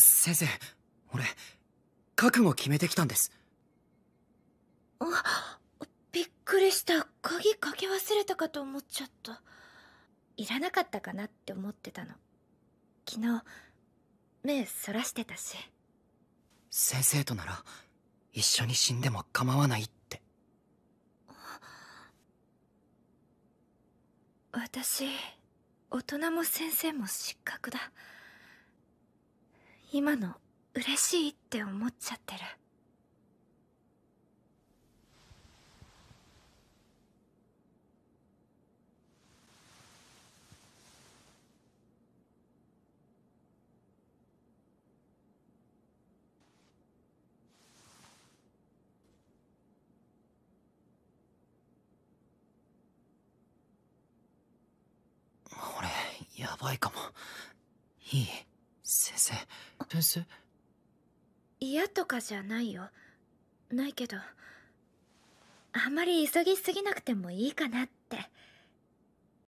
先生、俺、覚悟決めてきたんです。あ、びっくりした。鍵かけ忘れたかと思っちゃった。いらなかったかなって思ってたの。昨日、目そらしてたし。先生となら、一緒に死んでも構わないって。私、大人も先生も失格だ。今の嬉しいって思っちゃってる俺やばいかもいい先生転生嫌とかじゃないよないけどあまり急ぎすぎなくてもいいかなって